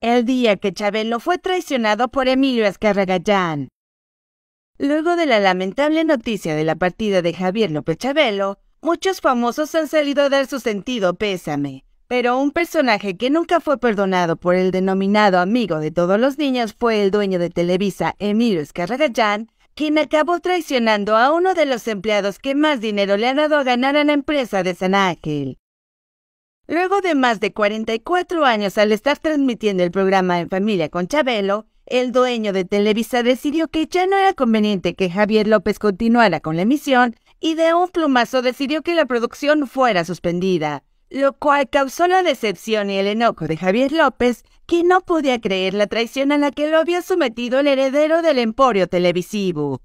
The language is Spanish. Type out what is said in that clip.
el día que Chabelo fue traicionado por Emilio Escarragayán Luego de la lamentable noticia de la partida de Javier López Chabelo, muchos famosos han salido a dar su sentido pésame, pero un personaje que nunca fue perdonado por el denominado amigo de todos los niños fue el dueño de Televisa, Emilio Escarragayán, quien acabó traicionando a uno de los empleados que más dinero le han dado a ganar a la empresa de San Ángel. Luego de más de 44 años al estar transmitiendo el programa En Familia con Chabelo, el dueño de Televisa decidió que ya no era conveniente que Javier López continuara con la emisión y de un plumazo decidió que la producción fuera suspendida, lo cual causó la decepción y el enojo de Javier López, que no podía creer la traición a la que lo había sometido el heredero del emporio televisivo.